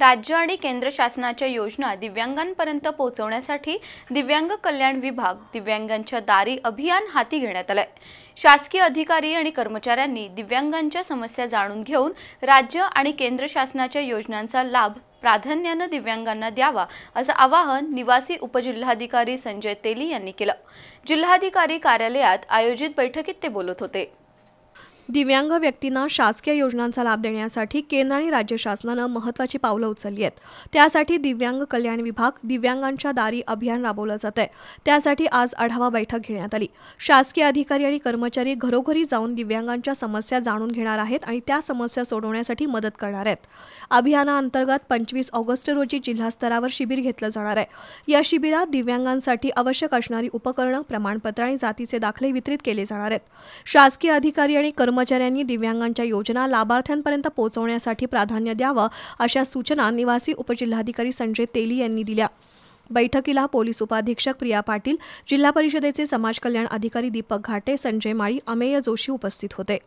राज्य आणि केंद्र शासनाच्या योजना दिव्यांगांपर्यंत पोहोचवण्यासाठी दिव्यांग कल्याण विभाग दिव्यांगांच्या दारी अभियान हाती घेण्यात आलंय शासकीय अधिकारी आणि कर्मचाऱ्यांनी दिव्यांगांच्या समस्या जाणून घेऊन राज्य आणि केंद्र शासनाच्या योजनांचा लाभ प्राधान्यानं दिव्यांगांना द्यावा असं आवाहन निवासी उपजिल्हाधिकारी संजय तेली यांनी केलं जिल्हाधिकारी कार्यालयात आयोजित बैठकीत ते बोलत होते दिव्यांग व्यक्तींना शासकीय योजनांचा लाभ देण्यासाठी केंद्र आणि राज्य शासनानं महत्वाची पावलं उचलली आहेत त्यासाठी दिव्यांग कल्याण विभाग दिव्यांगांच्या दारी अभियान राबवलं जात आहे त्यासाठी आज आढावा बैठक घेण्यात आली शासकीय अधिकारी आणि कर्मचारी घरोघरी जाऊन दिव्यांगांच्या समस्या जाणून घेणार आहेत आणि त्या समस्या सोडवण्यासाठी मदत करणार आहेत अभियानाअंतर्गत पंचवीस ऑगस्ट रोजी जिल्हा स्तरावर शिबिर घेतलं जाणार आहे या शिबिरात दिव्यांगांसाठी आवश्यक असणारी उपकरणं प्रमाणपत्र आणि जातीचे दाखले वितरित केले जाणार आहेत शासकीय अधिकारी आणि कर्म कर्मचाऱ्यांनी दिव्यांगांच्या योजना लाभार्थ्यांपर्यंत पोहोचवण्यासाठी प्राधान्य द्यावं अशा सूचना निवासी उपजिल्हाधिकारी संजय तेली यांनी दिल्या बैठकीला पोलीस उपाधीक्षक प्रिया पाटील जिल्हा परिषदेचे समाज कल्याण अधिकारी दीपक घाटे संजय माळी अमेय जोशी उपस्थित होते